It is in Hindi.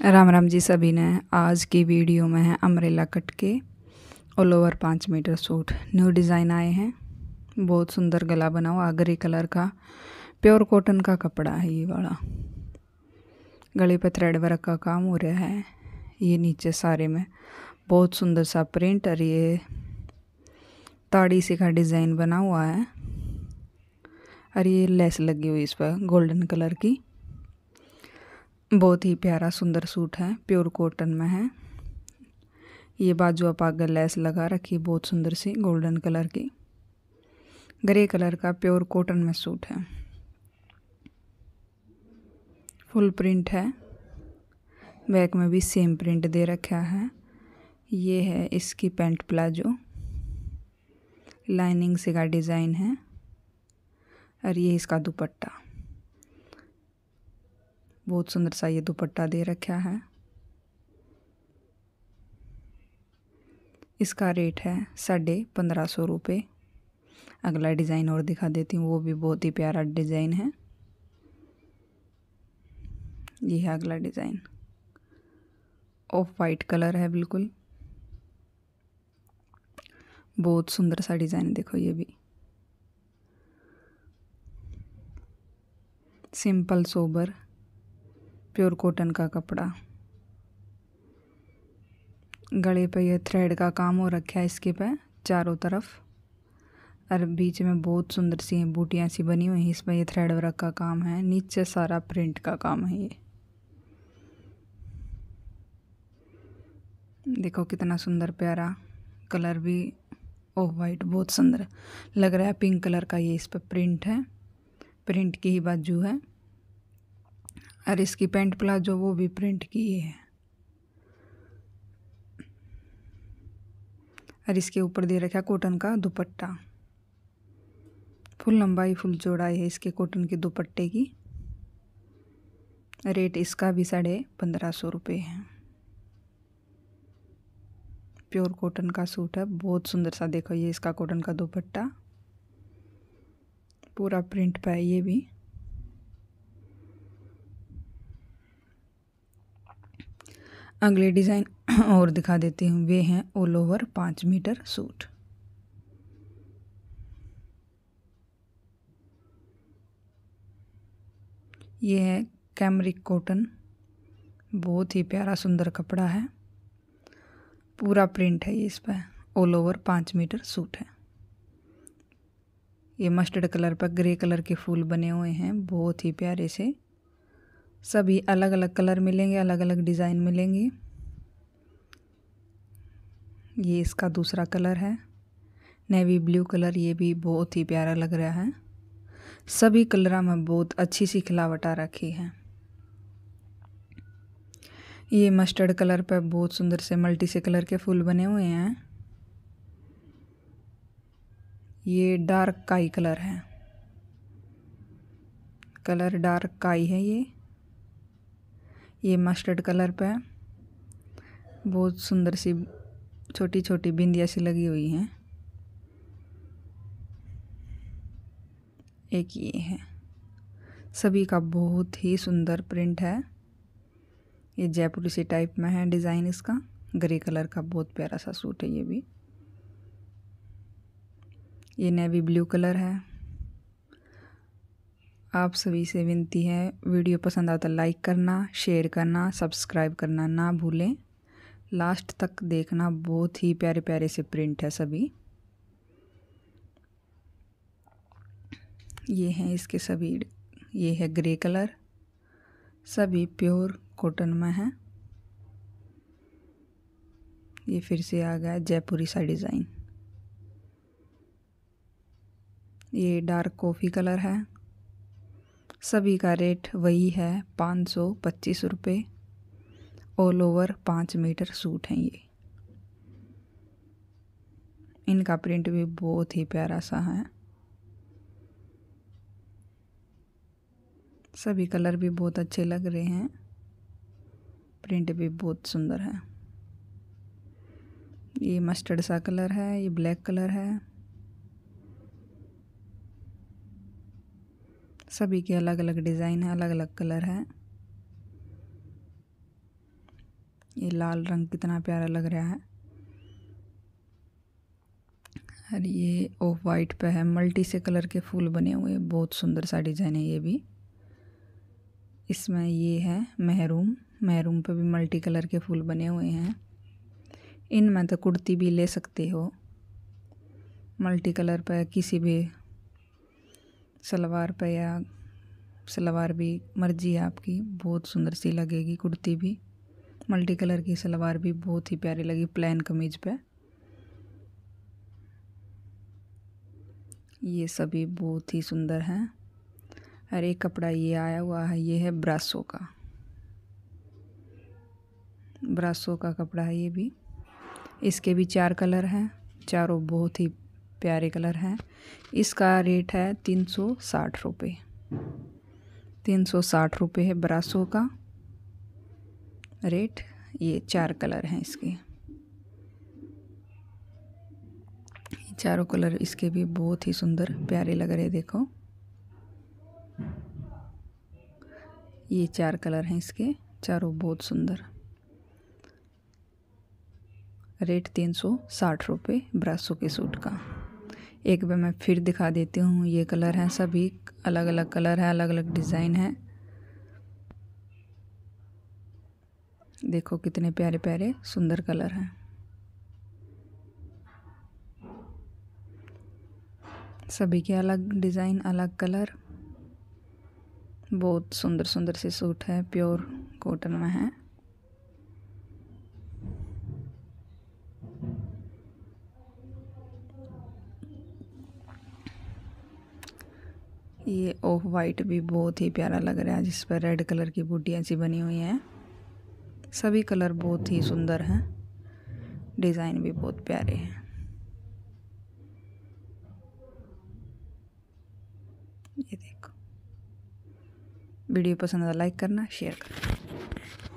राम राम जी सभी ने आज की वीडियो में है अमरेला कट के ऑल ओवर पाँच मीटर सूट न्यू डिज़ाइन आए हैं बहुत सुंदर गला बना हुआ आगरी कलर का प्योर कॉटन का कपड़ा है ये वाला गले पर थ्रेड वर्क का काम हो रहा है ये नीचे सारे में बहुत सुंदर सा प्रिंट और ये ताड़ी सी का डिज़ाइन बना हुआ है और ये लेस लगी हुई इस पर गोल्डन कलर की बहुत ही प्यारा सुंदर सूट है प्योर कॉटन में है ये बाजू आप आगे लेस लगा रखी बहुत सुंदर सी गोल्डन कलर की ग्रे कलर का प्योर कॉटन में सूट है फुल प्रिंट है बैक में भी सेम प्रिंट दे रखा है ये है इसकी पैंट प्लाजो लाइनिंग से का डिज़ाइन है और ये इसका दुपट्टा बहुत सुंदर सा ये दुपट्टा दे रखा है इसका रेट है साढ़े पंद्रह सौ रुपये अगला डिज़ाइन और दिखा देती हूँ वो भी बहुत ही प्यारा डिज़ाइन है ये है अगला डिज़ाइन ऑफ वाइट कलर है बिल्कुल बहुत सुंदर सा डिज़ाइन देखो ये भी सिंपल सोबर प्योर कॉटन का कपड़ा गले पे ये थ्रेड का काम हो रखा है इसके पे चारों तरफ और बीच में बहुत सुंदर सी बूटियाँ सी बनी हुई हैं इसमें ये थ्रेड वर्क का काम है नीचे सारा प्रिंट का काम है ये देखो कितना सुंदर प्यारा कलर भी ओ वाइट बहुत सुंदर लग रहा है पिंक कलर का ये इस पर प्रिंट है प्रिंट की ही बाजू है और इसकी पेंट प्लाजो वो भी प्रिंट की है और इसके ऊपर दे रखा कॉटन का दुपट्टा फुल लंबाई फुल चौड़ाई है इसके कॉटन के दुपट्टे की रेट इसका भी साढ़े पंद्रह सौ रुपये है प्योर कॉटन का सूट है बहुत सुंदर सा देखो ये इसका कॉटन का दुपट्टा पूरा प्रिंट पे है ये भी अगले डिज़ाइन और दिखा देती हूँ वे हैं ऑल ओवर पाँच मीटर सूट ये है कैमरिक कॉटन बहुत ही प्यारा सुंदर कपड़ा है पूरा प्रिंट है ये इस पर ऑल ओवर पाँच मीटर सूट है ये मस्टर्ड कलर पर ग्रे कलर के फूल बने हुए हैं बहुत ही प्यारे से सभी अलग अलग कलर मिलेंगे अलग अलग डिज़ाइन मिलेंगे ये इसका दूसरा कलर है नेवी ब्लू कलर ये भी बहुत ही प्यारा लग रहा है सभी कलर में बहुत अच्छी सी खिलावट आ रखी है ये मस्टर्ड कलर पर बहुत सुंदर से मल्टी से कलर के फूल बने हुए हैं ये डार्क काई कलर है कलर डार्क काई है ये ये मस्टर्ड कलर पे है बहुत सुंदर सी छोटी छोटी बिंदिया सी लगी हुई हैं एक ये है सभी का बहुत ही सुंदर प्रिंट है ये जयपुर सी टाइप में है डिज़ाइन इसका ग्रे कलर का बहुत प्यारा सा सूट है ये भी ये नेवी ब्लू कलर है आप सभी से विनती है वीडियो पसंद आता तो लाइक करना शेयर करना सब्सक्राइब करना ना भूलें लास्ट तक देखना बहुत ही प्यारे प्यारे से प्रिंट है सभी ये हैं इसके सभी ये है ग्रे कलर सभी प्योर कॉटन में है ये फिर से आ गया जयपुरी सा डिज़ाइन ये डार्क कॉफ़ी कलर है सभी का रेट वही है पाँच सौ पच्चीस रुपये ऑल ओवर पाँच मीटर सूट हैं ये इनका प्रिंट भी बहुत ही प्यारा सा है सभी कलर भी बहुत अच्छे लग रहे हैं प्रिंट भी बहुत सुंदर है ये मस्टर्ड सा कलर है ये ब्लैक कलर है सभी के अलग अलग डिज़ाइन है अलग अलग कलर है ये लाल रंग कितना प्यारा लग रहा है और ये ऑफ वाइट पे है मल्टी से कलर के फूल बने हुए बहुत सुंदर सा डिज़ाइन है ये भी इसमें ये है महरूम महरूम पे भी मल्टी कलर के फूल बने हुए हैं इनमें तो कुर्ती भी ले सकते हो मल्टी कलर पर किसी भी सलवार पे या सलवार भी मर्जी है आपकी बहुत सुंदर सी लगेगी कुर्ती भी मल्टी कलर की सलवार भी बहुत ही प्यारी लगी प्लेन कमीज पे ये सभी बहुत ही सुंदर हैं और एक कपड़ा ये आया हुआ है ये है ब्रासो का ब्रासो का कपड़ा है ये भी इसके भी चार कलर हैं चारों बहुत ही प्यारे कलर हैं इसका रेट है तीन सौ साठ रुपये तीन सौ साठ रुपये है ब्रासो का रेट ये चार कलर हैं इसके चारों कलर इसके भी बहुत ही सुंदर प्यारे लग रहे देखो ये चार कलर हैं इसके चारों बहुत सुंदर रेट तीन सौ साठ रुपये ब्रासो के सूट का एक बार मैं फिर दिखा देती हूँ ये कलर हैं सभी अलग अलग कलर है अलग अलग डिज़ाइन है देखो कितने प्यारे प्यारे सुंदर कलर हैं सभी के अलग डिज़ाइन अलग कलर बहुत सुंदर सुंदर से सूट है प्योर कॉटन में है ये ऑफ वाइट भी बहुत ही प्यारा लग रहा है जिस पर रेड कलर की बूटियाँ सी बनी हुई हैं सभी कलर बहुत ही सुंदर हैं डिज़ाइन भी बहुत प्यारे हैं ये देखो वीडियो पसंद आया लाइक तो करना शेयर करना